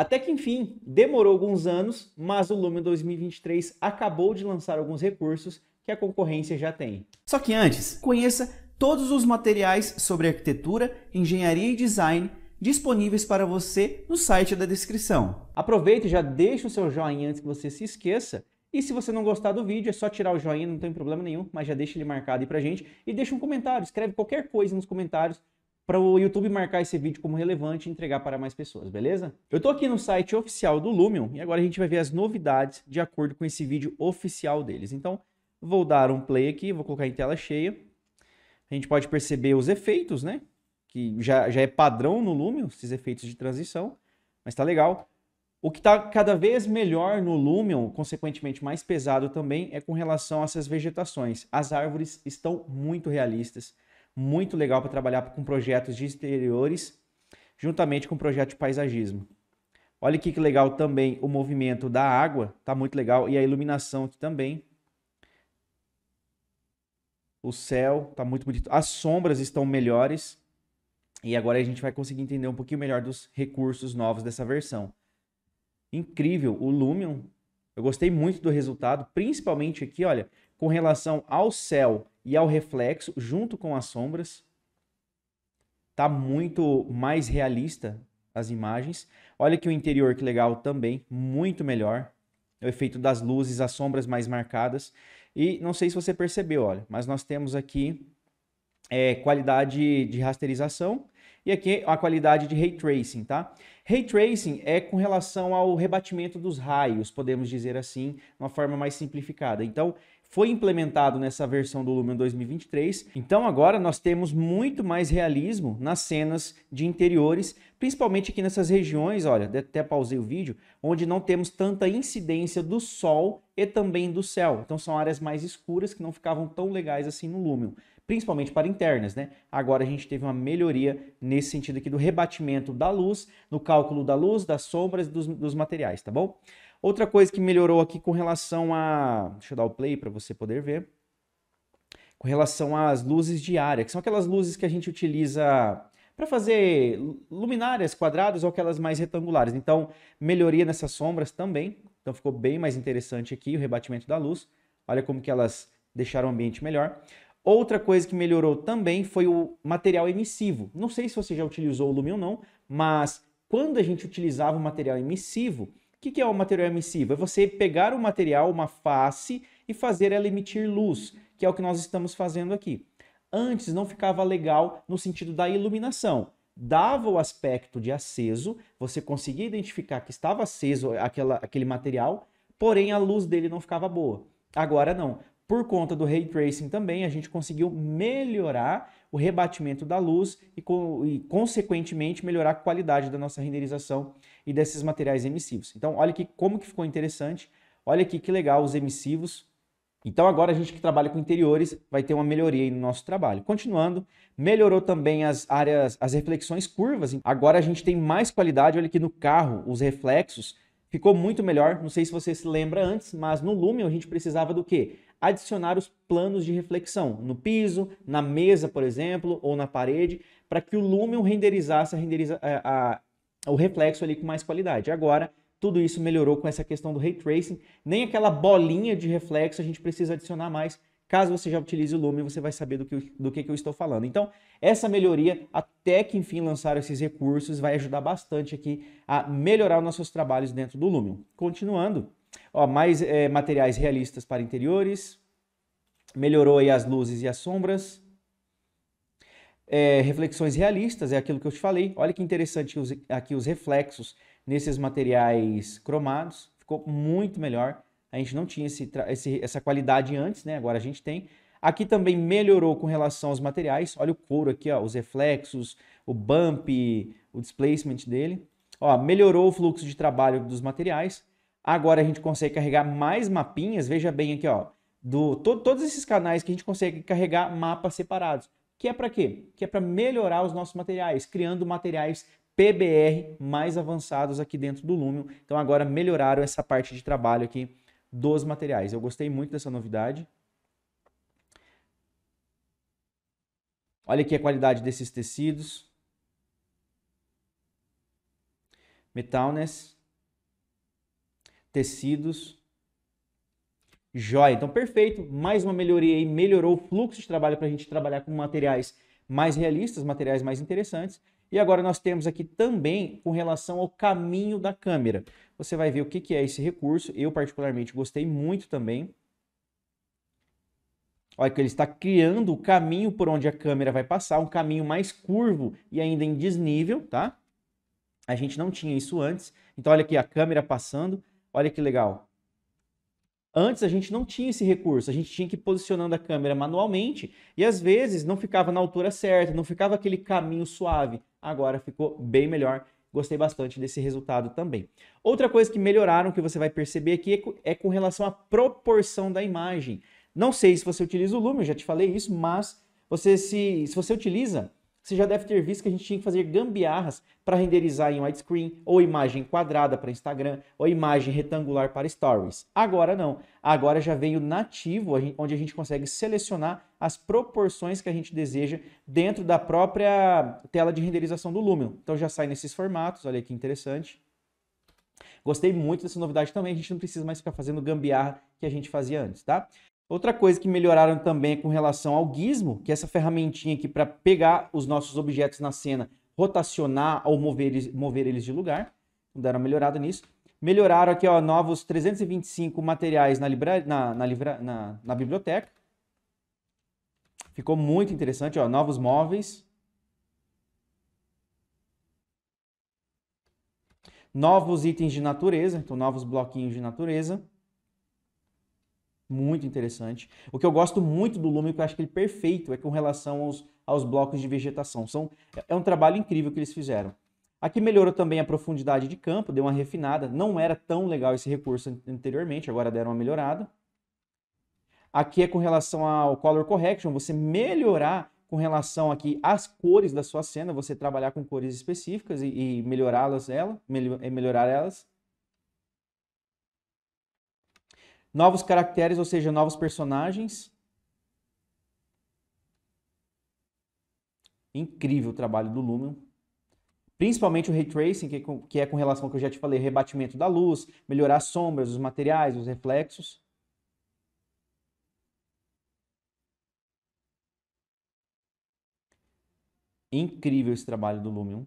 Até que enfim, demorou alguns anos, mas o Lumen 2023 acabou de lançar alguns recursos que a concorrência já tem. Só que antes, conheça todos os materiais sobre arquitetura, engenharia e design disponíveis para você no site da descrição. Aproveita e já deixa o seu joinha antes que você se esqueça. E se você não gostar do vídeo, é só tirar o joinha, não tem problema nenhum, mas já deixa ele marcado aí pra gente. E deixa um comentário, escreve qualquer coisa nos comentários para o YouTube marcar esse vídeo como relevante e entregar para mais pessoas, beleza? Eu estou aqui no site oficial do Lumion e agora a gente vai ver as novidades de acordo com esse vídeo oficial deles. Então, vou dar um play aqui, vou colocar em tela cheia. A gente pode perceber os efeitos, né? Que já, já é padrão no Lumion, esses efeitos de transição, mas tá legal. O que está cada vez melhor no Lumion, consequentemente mais pesado também, é com relação a essas vegetações. As árvores estão muito realistas muito legal para trabalhar com projetos de exteriores, juntamente com projeto de paisagismo. Olha aqui que legal também o movimento da água, tá muito legal, e a iluminação aqui também. O céu tá muito bonito, as sombras estão melhores. E agora a gente vai conseguir entender um pouquinho melhor dos recursos novos dessa versão. Incrível, o Lumion eu gostei muito do resultado, principalmente aqui, olha, com relação ao céu e ao reflexo, junto com as sombras. Tá muito mais realista as imagens. Olha aqui o interior, que legal também, muito melhor. O efeito das luzes, as sombras mais marcadas. E não sei se você percebeu, olha, mas nós temos aqui é, qualidade de rasterização e aqui a qualidade de ray tracing, tá? Ray tracing é com relação ao rebatimento dos raios, podemos dizer assim, de uma forma mais simplificada. Então, foi implementado nessa versão do Lumion 2023. Então agora nós temos muito mais realismo nas cenas de interiores, principalmente aqui nessas regiões, olha, até pausei o vídeo, onde não temos tanta incidência do sol e também do céu. Então são áreas mais escuras que não ficavam tão legais assim no Lumion, principalmente para internas, né? Agora a gente teve uma melhoria nesse sentido aqui do rebatimento da luz, no cálculo da luz, das sombras dos, dos materiais, tá bom? Outra coisa que melhorou aqui com relação a. Deixa eu dar o play para você poder ver. Com relação às luzes diárias que são aquelas luzes que a gente utiliza para fazer luminárias quadradas ou aquelas mais retangulares. Então, melhoria nessas sombras também. Então, ficou bem mais interessante aqui o rebatimento da luz. Olha como que elas deixaram o ambiente melhor. Outra coisa que melhorou também foi o material emissivo. Não sei se você já utilizou o Lume ou não, mas quando a gente utilizava o material emissivo, que, que é o material emissivo? É você pegar o material, uma face, e fazer ela emitir luz, que é o que nós estamos fazendo aqui. Antes não ficava legal no sentido da iluminação. Dava o aspecto de aceso, você conseguia identificar que estava aceso aquela, aquele material, porém a luz dele não ficava boa. Agora não. Por conta do ray tracing também, a gente conseguiu melhorar o rebatimento da luz e, e, consequentemente, melhorar a qualidade da nossa renderização e desses materiais emissivos. Então, olha aqui como que ficou interessante. Olha aqui que legal os emissivos. Então, agora a gente que trabalha com interiores vai ter uma melhoria no nosso trabalho. Continuando, melhorou também as áreas, as reflexões curvas. Agora a gente tem mais qualidade. Olha aqui no carro, os reflexos ficou muito melhor. Não sei se você se lembra antes, mas no Lumion a gente precisava do quê? adicionar os planos de reflexão no piso, na mesa, por exemplo, ou na parede, para que o Lumion renderizasse a renderiza, a, é, a, o reflexo ali com mais qualidade. Agora, tudo isso melhorou com essa questão do ray tracing, nem aquela bolinha de reflexo a gente precisa adicionar mais. Caso você já utilize o Lumion, você vai saber do que, do que, que eu estou falando. Então, essa melhoria, até que enfim lançaram esses recursos, vai ajudar bastante aqui a melhorar nossos trabalhos dentro do Lumion. Continuando, Ó, mais é, materiais realistas para interiores. Melhorou aí as luzes e as sombras. É, reflexões realistas, é aquilo que eu te falei. Olha que interessante os, aqui os reflexos nesses materiais cromados. Ficou muito melhor. A gente não tinha esse, esse, essa qualidade antes, né? Agora a gente tem. Aqui também melhorou com relação aos materiais. Olha o couro aqui, ó, os reflexos, o bump, o displacement dele. Ó, melhorou o fluxo de trabalho dos materiais. Agora a gente consegue carregar mais mapinhas, veja bem aqui, ó, do to, todos esses canais que a gente consegue carregar mapas separados. Que é para quê? Que é para melhorar os nossos materiais, criando materiais PBR mais avançados aqui dentro do Lumion. Então agora melhoraram essa parte de trabalho aqui dos materiais. Eu gostei muito dessa novidade. Olha aqui a qualidade desses tecidos. Metalness tecidos. Joia, então perfeito, mais uma melhoria aí, melhorou o fluxo de trabalho para a gente trabalhar com materiais mais realistas, materiais mais interessantes. E agora nós temos aqui também com relação ao caminho da câmera. Você vai ver o que, é esse recurso, eu particularmente gostei muito também. Olha que ele está criando o caminho por onde a câmera vai passar, um caminho mais curvo e ainda em desnível, tá? A gente não tinha isso antes. Então olha aqui a câmera passando, Olha que legal. Antes a gente não tinha esse recurso, a gente tinha que ir posicionando a câmera manualmente e às vezes não ficava na altura certa, não ficava aquele caminho suave. Agora ficou bem melhor. Gostei bastante desse resultado também. Outra coisa que melhoraram que você vai perceber aqui é, é com relação à proporção da imagem. Não sei se você utiliza o eu já te falei isso, mas você se, se você utiliza, você já deve ter visto que a gente tinha que fazer gambiarras para renderizar em widescreen, ou imagem quadrada para Instagram, ou imagem retangular para Stories. Agora não. Agora já veio nativo, onde a gente consegue selecionar as proporções que a gente deseja dentro da própria tela de renderização do Lumion. Então já sai nesses formatos, olha que interessante. Gostei muito dessa novidade também, a gente não precisa mais ficar fazendo gambiarra que a gente fazia antes, tá? Outra coisa que melhoraram também é com relação ao gizmo, que é essa ferramentinha aqui para pegar os nossos objetos na cena, rotacionar ou mover eles, mover eles de lugar. Então, deram uma melhorada nisso. Melhoraram aqui, ó, novos 325 materiais na, libra, na, na, na, na biblioteca. Ficou muito interessante, ó, novos móveis. Novos itens de natureza, então novos bloquinhos de natureza muito interessante. O que eu gosto muito do Lume, que eu acho que ele é perfeito, é com relação aos, aos blocos de vegetação. São, é um trabalho incrível que eles fizeram. Aqui melhorou também a profundidade de campo, deu uma refinada. Não era tão legal esse recurso anteriormente, agora deram uma melhorada. Aqui é com relação ao color correction, você melhorar com relação aqui às cores da sua cena, você trabalhar com cores específicas e, e melhorá-las ela, melhorar elas. Novos caracteres, ou seja, novos personagens. Incrível o trabalho do Lumion. Principalmente o ray tracing, que, é que é com relação ao que eu já te falei, rebatimento da luz, melhorar as sombras, os materiais, os reflexos. Incrível esse trabalho do Lumion.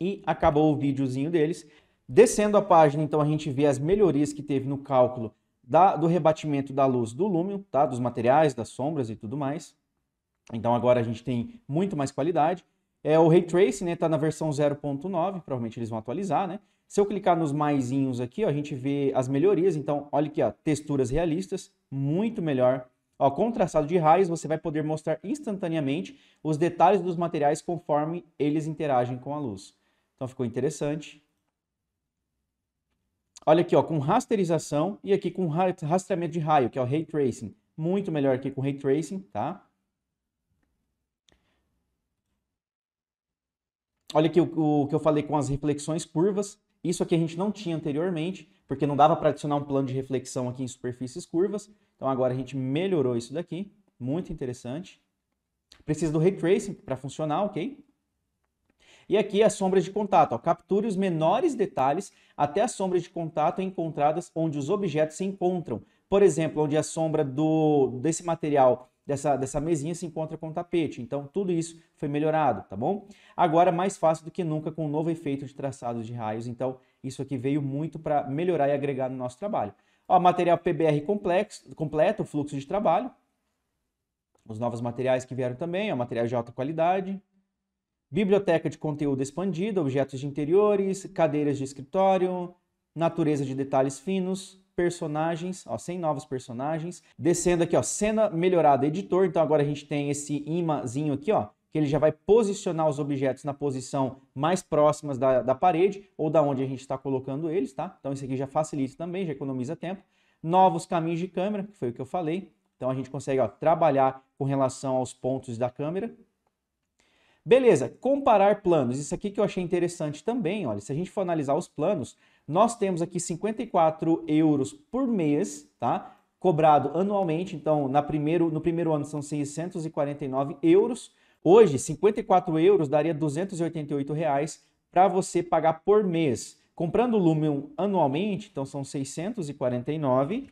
E acabou o videozinho deles. Descendo a página, então, a gente vê as melhorias que teve no cálculo da, do rebatimento da luz do lúmion, tá? dos materiais, das sombras e tudo mais. Então agora a gente tem muito mais qualidade. É, o Ray Tracing está né, na versão 0.9, provavelmente eles vão atualizar. Né? Se eu clicar nos maisinhos aqui, ó, a gente vê as melhorias. Então, olha aqui, ó, texturas realistas, muito melhor. Ó, com o traçado de raios, você vai poder mostrar instantaneamente os detalhes dos materiais conforme eles interagem com a luz. Então ficou interessante. Olha aqui, ó, com rasterização e aqui com rastreamento de raio, que é o Ray Tracing. Muito melhor aqui com Ray Tracing, tá? Olha aqui o, o que eu falei com as reflexões curvas. Isso aqui a gente não tinha anteriormente, porque não dava para adicionar um plano de reflexão aqui em superfícies curvas. Então agora a gente melhorou isso daqui, muito interessante. Precisa do Ray Tracing para funcionar, ok? E aqui é as sombras de contato. Ó. Capture os menores detalhes até as sombras de contato encontradas onde os objetos se encontram. Por exemplo, onde a sombra do, desse material dessa, dessa mesinha se encontra com o tapete. Então, tudo isso foi melhorado, tá bom? Agora, mais fácil do que nunca com o um novo efeito de traçado de raios. Então, isso aqui veio muito para melhorar e agregar no nosso trabalho. Ó, material PBR complexo, completo, o fluxo de trabalho. Os novos materiais que vieram também, ó, material de alta qualidade biblioteca de conteúdo expandido, objetos de interiores, cadeiras de escritório, natureza de detalhes finos, personagens, ó, 100 novos personagens. Descendo aqui, ó, cena melhorada, editor. Então agora a gente tem esse imazinho aqui, ó, que ele já vai posicionar os objetos na posição mais próximas da, da parede ou da onde a gente está colocando eles, tá? Então isso aqui já facilita também, já economiza tempo. Novos caminhos de câmera, que foi o que eu falei. Então a gente consegue ó, trabalhar com relação aos pontos da câmera. Beleza, comparar planos. Isso aqui que eu achei interessante também, olha, se a gente for analisar os planos, nós temos aqui 54 euros por mês, tá? Cobrado anualmente, então na primeiro, no primeiro ano são 649 euros. Hoje, 54 euros daria 288 reais para você pagar por mês. Comprando o Lumion anualmente, então são 649,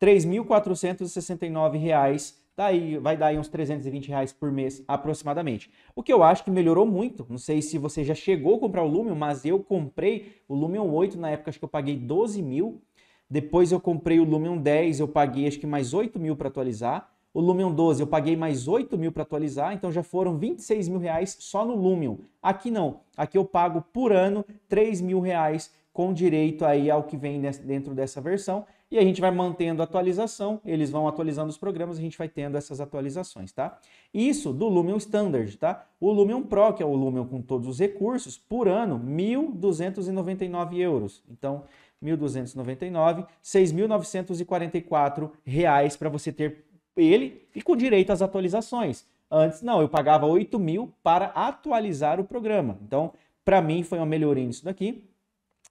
3.469 reais daí tá vai dar aí uns 320 reais por mês aproximadamente. O que eu acho que melhorou muito. Não sei se você já chegou a comprar o Lumion, mas eu comprei o Lumion 8 na época, acho que eu paguei 12 mil. Depois eu comprei o Lumion 10, eu paguei acho que mais 8 mil para atualizar. O Lumion 12 eu paguei mais 8 mil para atualizar, então já foram 26 mil reais só no Lumion. Aqui não, aqui eu pago por ano 3 mil reais com direito aí ao que vem dentro dessa versão e a gente vai mantendo a atualização, eles vão atualizando os programas, a gente vai tendo essas atualizações, tá? Isso do Lumion Standard, tá? O Lumion Pro, que é o Lumion com todos os recursos, por ano, 1.299 euros. Então, 1.299, 6.944 reais para você ter ele e com direito às atualizações. Antes, não, eu pagava 8 mil para atualizar o programa. Então, para mim, foi uma melhoria nisso daqui.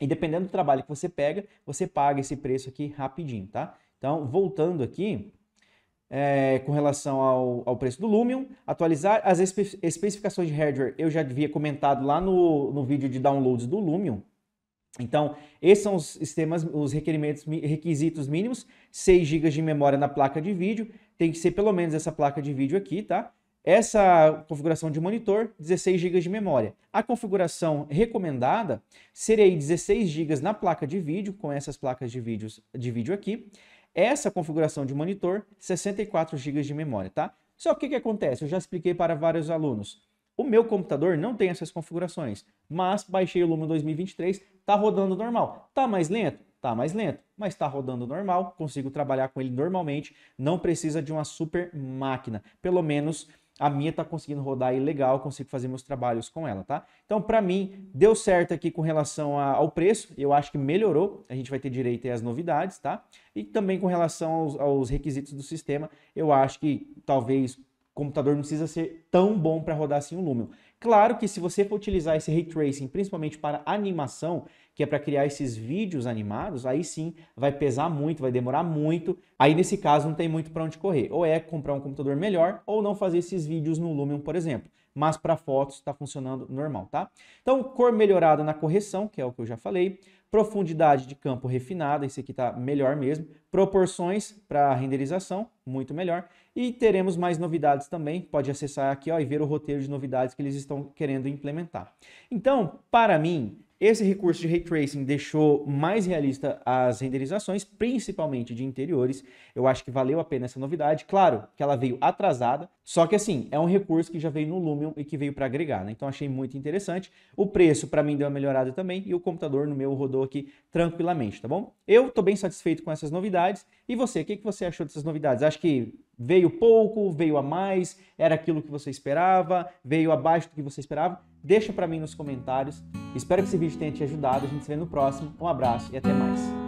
E dependendo do trabalho que você pega, você paga esse preço aqui rapidinho, tá? Então, voltando aqui, é, com relação ao, ao, preço do Lumion, atualizar as espe especificações de hardware, eu já havia comentado lá no, no vídeo de downloads do Lumion. Então, esses são os sistemas, os requerimentos, requisitos mínimos, 6 GB de memória na placa de vídeo, tem que ser pelo menos essa placa de vídeo aqui, tá? Essa configuração de monitor, 16 GB de memória. A configuração recomendada seria 16 GB na placa de vídeo, com essas placas de, vídeos, de vídeo aqui. Essa configuração de monitor, 64 GB de memória, tá? Só que o que acontece? Eu já expliquei para vários alunos. O meu computador não tem essas configurações, mas baixei o Lumia 2023, tá rodando normal. Tá mais lento? Tá mais lento, mas tá rodando normal, consigo trabalhar com ele normalmente, não precisa de uma super máquina. Pelo menos a minha está conseguindo rodar aí legal, consigo fazer meus trabalhos com ela, tá? Então, para mim, deu certo aqui com relação a, ao preço, eu acho que melhorou, a gente vai ter direito às novidades, tá? E também com relação aos, aos requisitos do sistema, eu acho que talvez o computador não precisa ser tão bom para rodar assim o Lumion. Claro que se você for utilizar esse ray tracing, principalmente para animação, que é para criar esses vídeos animados, aí sim vai pesar muito, vai demorar muito. Aí nesse caso não tem muito para onde correr. Ou é comprar um computador melhor ou não fazer esses vídeos no Lumion, por exemplo. Mas para fotos está funcionando normal, tá? Então, cor melhorada na correção, que é o que eu já falei profundidade de campo refinada, esse aqui está melhor mesmo, proporções para renderização, muito melhor, e teremos mais novidades também, pode acessar aqui ó, e ver o roteiro de novidades que eles estão querendo implementar. Então, para mim, esse recurso de ray tracing deixou mais realista as renderizações, principalmente de interiores. Eu acho que valeu a pena essa novidade. Claro que ela veio atrasada, só que assim, é um recurso que já veio no Lumion e que veio para agregar, né? Então achei muito interessante. O preço para mim deu uma melhorada também e o computador no meu rodou aqui tranquilamente, tá bom? Eu tô bem satisfeito com essas novidades. E você, o que, que você achou dessas novidades? Acho que veio pouco, veio a mais, era aquilo que você esperava, veio abaixo do que você esperava? Deixa para mim nos comentários. Espero que esse vídeo tenha te ajudado. A gente se vê no próximo. Um abraço e até mais.